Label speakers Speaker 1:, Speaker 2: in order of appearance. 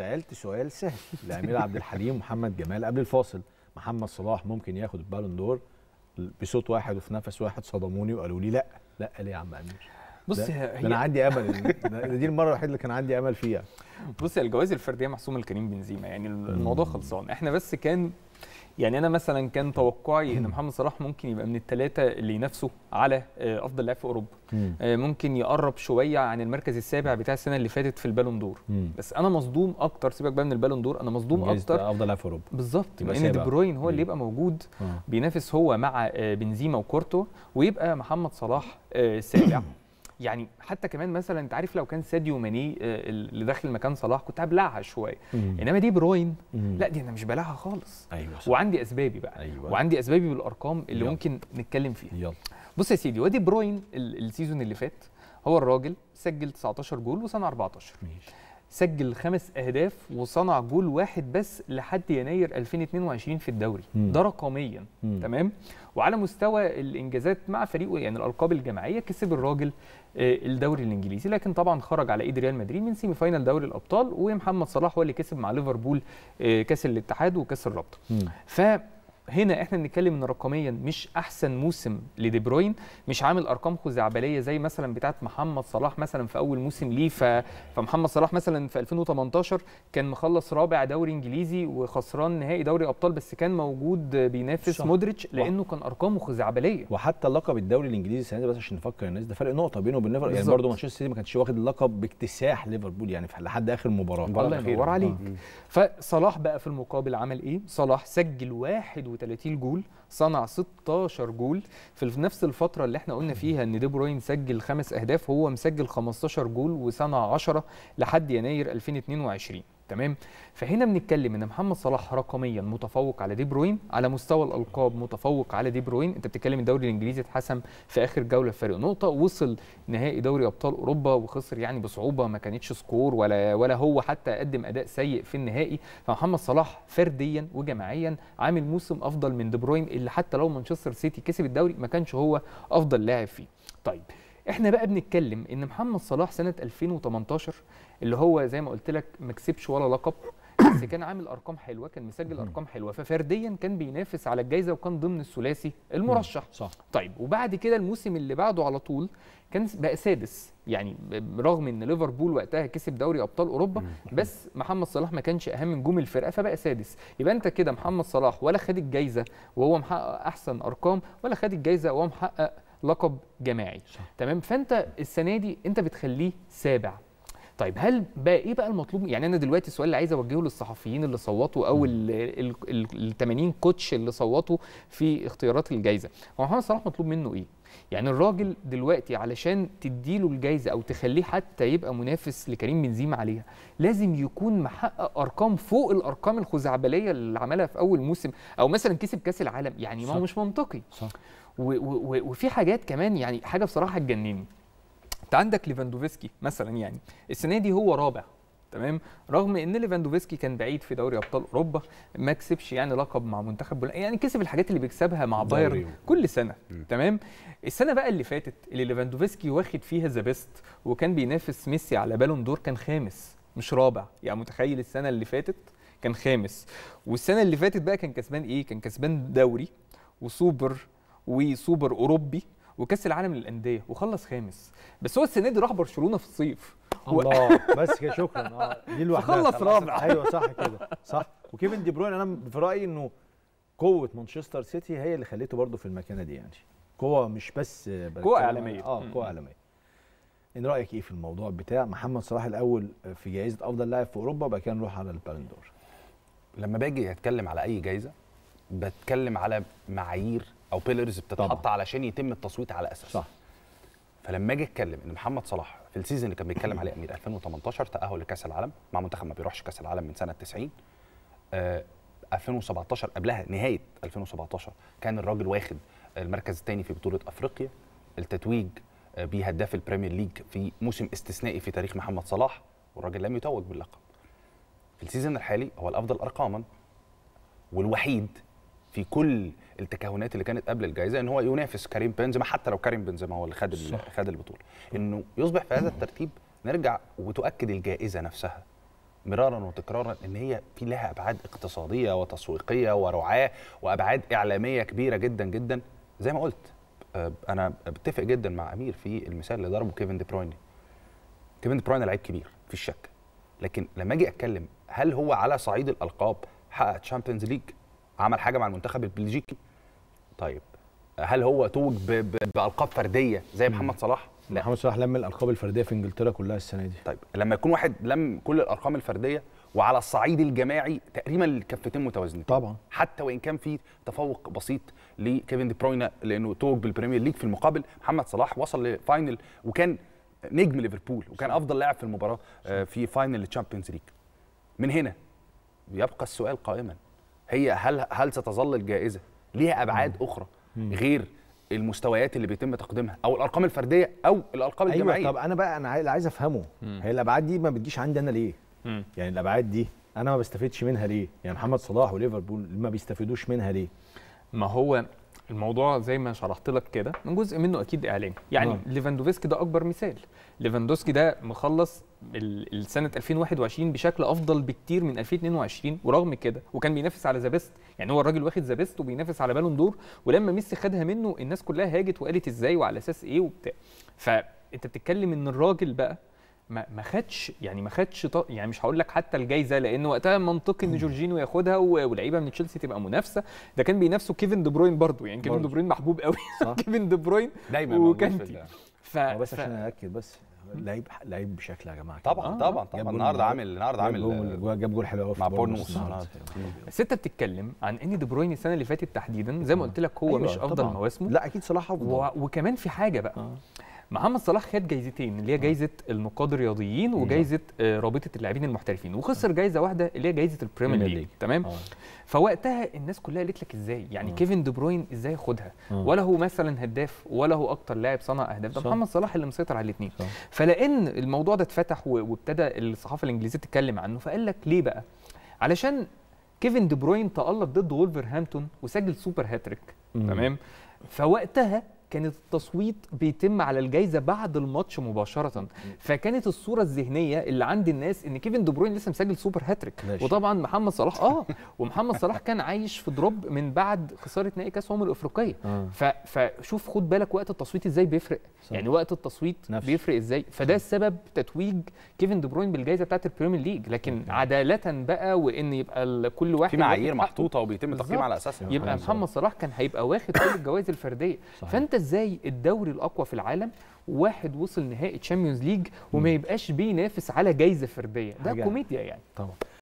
Speaker 1: سالت سؤال سهل لامير عبد الحليم ومحمد جمال قبل الفاصل محمد صلاح ممكن ياخد البالون دور بصوت واحد وفي نفس واحد صدموني وقالوا لي لا لا ليه يا عم
Speaker 2: امير بص ده, هي... انا عندي امل دي المره الوحيده اللي كان عندي امل فيها بص الجوائز الفرديه محسومه لكريم بنزيما يعني الموضوع خلصان احنا بس كان يعني انا مثلا كان توقعي ان محمد صلاح ممكن يبقى من الثلاثه اللي ينافسوا على آه، افضل لاعب في اوروبا آه، ممكن يقرب شويه عن المركز السابع بتاع السنه اللي فاتت في البالون دور بس انا مصدوم اكتر سيبك بقى من البالون دور انا مصدوم اكتر افضل لاعب في اوروبا بالظبط لان دي بروين هو اللي يبقى موجود آه. بينافس هو مع بنزيما وكورتو ويبقى محمد صلاح السابع يعني حتى كمان مثلا انت عارف لو كان ساديو ماني آه، اللي داخل مكان صلاح كنت هبلعها شويه انما دي بروين لا دي انا مش بلعها خالص أيوة صح. وعندي اسبابي بقى أيوة. وعندي اسبابي بالارقام اللي يلا. ممكن نتكلم فيها يلا. بص يا سيدي وادي بروين السيزون اللي فات هو الراجل سجل 19 جول وصنع 14 ماشي سجل خمس اهداف وصنع جول واحد بس لحد يناير 2022 في الدوري ده رقميا تمام وعلى مستوى الانجازات مع فريقه يعني الالقاب الجماعيه كسب الراجل آه، الدوري الانجليزي لكن طبعا خرج على ايد ريال مدريد من سيمي فاينل دوري الابطال ومحمد صلاح هو اللي كسب مع ليفربول آه، كاس الاتحاد وكاس الرابطه ف هنا احنا بنتكلم ان رقميا مش احسن موسم لدي بروين مش عامل ارقام خزعبليه زي مثلا بتاعه محمد صلاح مثلا في اول موسم ليه فمحمد صلاح مثلا في 2018 كان مخلص رابع دوري انجليزي وخسران نهائي دوري ابطال بس كان موجود بينافس مودريتش لانه كان ارقامه خزعبليه وحتى لقب
Speaker 1: الدوري الانجليزي السنه دي بس عشان نفكر الناس ده فرق نقطه بينه وبين ليفربول يعني برضه مانشستر سيتي ما كانش واخد اللقب باكتساح ليفربول يعني لحد اخر مباراه الله ينور عليك آه.
Speaker 2: فصلاح بقى في المقابل عمل ايه؟ صلاح سجل 21 31 جول صنع 16 جول في نفس الفتره اللي احنا قلنا فيها ان دي بروين سجل خمس اهداف هو مسجل 15 جول وصنع 10 لحد يناير 2022 تمام فهنا بنتكلم ان محمد صلاح رقميا متفوق على دي بروين على مستوى الالقاب متفوق على دي بروين انت بتتكلم الدوري الانجليزي اتحسم في اخر جوله فارق نقطه وصل نهائي دوري ابطال اوروبا وخسر يعني بصعوبه ما كانتش سكور ولا ولا هو حتى قدم اداء سيء في النهائي فمحمد صلاح فرديا وجماعيا عامل موسم افضل من دي بروين اللي حتى لو مانشستر سيتي كسب الدوري ما كانش هو افضل لاعب فيه طيب احنا بقى بنتكلم ان محمد صلاح سنه 2018 اللي هو زي ما قلت لك ما كسبش ولا لقب بس كان عامل ارقام حلوه كان مسجل ارقام حلوه ففرديا كان بينافس على الجائزه وكان ضمن الثلاثي المرشح صح طيب وبعد كده الموسم اللي بعده على طول كان بقى سادس يعني رغم ان ليفربول وقتها كسب دوري ابطال اوروبا بس محمد صلاح ما كانش اهم نجوم الفرقه فبقى سادس يبقى انت كده محمد صلاح ولا خد الجائزه وهو محقق احسن ارقام ولا خد الجائزه وهو محقق لقب جماعي صح. تمام فانت السنه دي انت بتخليه سابع طيب هل بقى ايه بقى المطلوب يعني انا دلوقتي السؤال اللي عايز اوجهه للصحفيين اللي صوتوا او ال 80 كوتش اللي صوتوا في اختيارات الجائزه هو محمد صلاح مطلوب منه ايه يعني الراجل دلوقتي علشان تديله الجايزه او تخليه حتى يبقى منافس لكريم بنزيما عليها لازم يكون محقق ارقام فوق الارقام الخزعبليه اللي عملها في اول موسم او مثلا كسب كاس العالم يعني ما هو مش منطقي صح. وفي حاجات كمان يعني حاجه بصراحه تجنني انت عندك ليفاندوفسكي مثلا يعني السنه دي هو رابع تمام رغم ان ليفاندوفسكي كان بعيد في دوري ابطال اوروبا ما كسبش يعني لقب مع منتخب بولا. يعني كسب الحاجات اللي بيكسبها مع بايرن كل سنه م. تمام السنه بقى اللي فاتت اللي ليفاندوفسكي واخد فيها ذا بيست وكان بينافس ميسي على بالون دور كان خامس مش رابع يعني متخيل السنه اللي فاتت كان خامس والسنه اللي فاتت بقى كان كسبان ايه كان كسبان دوري وسوبر وسوبر اوروبي وكاس العالم للانديه وخلص خامس بس هو السنه دي راح برشلونه في الصيف الله بس كده شكرا اه دي لوحدها خلص رابع ايوه صح
Speaker 1: كده صح وكيفن دي بروين انا في رايي انه قوه مانشستر سيتي هي اللي خليته برضه في المكانه دي يعني قوه مش بس قوه عالميه اه قوه عالميه ان رايك ايه في الموضوع بتاع محمد صلاح الاول في جائزه افضل لاعب في اوروبا وبعد
Speaker 3: كده نروح على البالندور لما باجي اتكلم على اي جائزه بتكلم على معايير او بيلرز بتتحط علشان يتم التصويت على اساس صح فلما اجي اتكلم ان محمد صلاح في السيزون اللي كان بيتكلم عليه امير 2018 تاهل لكاس العالم مع منتخب ما بيروحش كاس العالم من سنه 90 آه 2017 قبلها نهايه 2017 كان الراجل واخد المركز الثاني في بطوله افريقيا التتويج آه، بهداف البريمير ليج في موسم استثنائي في تاريخ محمد صلاح والراجل لم يتوج باللقب في السيزون الحالي هو الافضل ارقاما والوحيد في كل التكهنات اللي كانت قبل الجائزه ان هو ينافس كريم بنزيما حتى لو كريم بنزيما هو اللي خد خد البطوله انه يصبح في هذا الترتيب نرجع وتؤكد الجائزه نفسها مرارا وتكرارا ان هي في لها ابعاد اقتصاديه وتسويقيه ورعاه وابعاد اعلاميه كبيره جدا جدا زي ما قلت انا بتفق جدا مع امير في المثال اللي ضربه كيفن دي بروين كيفن دي بروين لعيب كبير في الشك لكن لما اجي اتكلم هل هو على صعيد الالقاب حقق تشامبيونز ليج عمل حاجه مع المنتخب البلجيكي طيب هل هو توج بالقاب فرديه زي محمد صلاح لا
Speaker 1: محمد صلاح لم الالقاب الفرديه في انجلترا كلها السنه دي طيب
Speaker 3: لما يكون واحد لم كل الارقام الفرديه وعلى الصعيد الجماعي تقريبا الكفتين متوازنين طبعا حتى وان كان في تفوق بسيط لكيفن دي بروينا لانه توج بالبريمير ليج في المقابل محمد صلاح وصل لفاينل وكان نجم ليفربول وكان افضل لاعب في المباراه آه، في فاينل تشامبيونز ليج من هنا يبقى السؤال قائما هي هل هل ستظل الجائزه ليها ابعاد مم. اخرى مم. غير المستويات اللي بيتم تقديمها او الارقام الفرديه او الارقام أيوة الجماعيه طب انا
Speaker 1: بقى انا عايز افهمه مم. هي الابعاد دي ما بتجيش عندي انا ليه مم. يعني الابعاد دي انا ما بستفدش منها ليه يعني محمد صلاح وليفربول ما بيستفيدوش منها ليه ما
Speaker 2: هو الموضوع زي ما شرحت لك كده من جزء منه اكيد اعلامي يعني آه. ليفاندوفسكي ده اكبر مثال ليفاندوفسكي ده مخلص السنه 2021 بشكل افضل بكتير من 2022 ورغم كده وكان بينافس على ذا بيست يعني هو الراجل واخد ذا بيست وبينافس على بالون دور ولما ميسي خدها منه الناس كلها هاجت وقالت ازاي وعلى اساس ايه وبتاع فانت بتتكلم ان الراجل بقى ما ما خدش يعني ما خدش يعني مش هقول لك حتى الجايزه لان وقتها منطقي ان جورجينو ياخدها ولعيبه من تشيلسي تبقى منافسه ده كان بينافسه كيفن دي بروين برضه يعني كيفن دي بروين محبوب قوي كيفن دي بروين دايما وكانتي ف... بس
Speaker 1: عشان ف... بس لعيب لعيب بشكل يا جماعه طبعا آه طبعا طبعا النهارده عامل النهارده عامل
Speaker 2: جاب جول حلو قوي مع بورنوس بس انت بتتكلم عن ان دي بروين السنه اللي فاتت تحديدا زي ما آه. قلت لك هو أيوة مش افضل مواسمه لا اكيد صلاح افضل وكمان في حاجه بقى آه. محمد صلاح خد جايزتين اللي هي آه. جايزه النقاد الرياضيين وجايزه آه، رابطه اللاعبين المحترفين وخسر جايزه واحده اللي هي جايزه البريمير ليج تمام آه. فوقتها الناس كلها قالت لك ازاي يعني كيفن دي بروين ازاي ياخدها ولا هو مثلا هداف ولا هو اكتر لاعب صنع اهداف ده محمد صلاح اللي مسيطر على الاثنين فلان الموضوع ده اتفتح وابتدى الصحافه الانجليزيه تتكلم عنه فقال لك ليه بقى علشان كيفن دي بروين تألق ضد وولفرهامبتون وسجل سوبر هاتريك تمام فوقتها كانت التصويت بيتم على الجايزه بعد الماتش مباشره فكانت الصوره الذهنيه اللي عند الناس ان كيفن دي بروين لسه مسجل سوبر هاتريك ماشي. وطبعا محمد صلاح اه ومحمد صلاح كان عايش في دروب من بعد خساره نهائي كاس الامم الافريقيه آه. فشوف خد بالك وقت التصويت ازاي بيفرق صح. يعني وقت التصويت نفس. بيفرق ازاي فده السبب تتويج كيفن دي بروين بالجائزه بتاعه البريمير ليج لكن عداله بقى وان يبقى كل واحد في معايير محطوطه وبيتم التقييم على اساسها يبقى آه. محمد صلاح كان هيبقى واخد كل الجوائز الفرديه صح. فانت ازاي الدوري الاقوى في العالم واحد وصل نهائي تشامبيونز ليج وما يبقاش بينافس على جايزه فرديه ده يعني. كوميديا يعني طبعا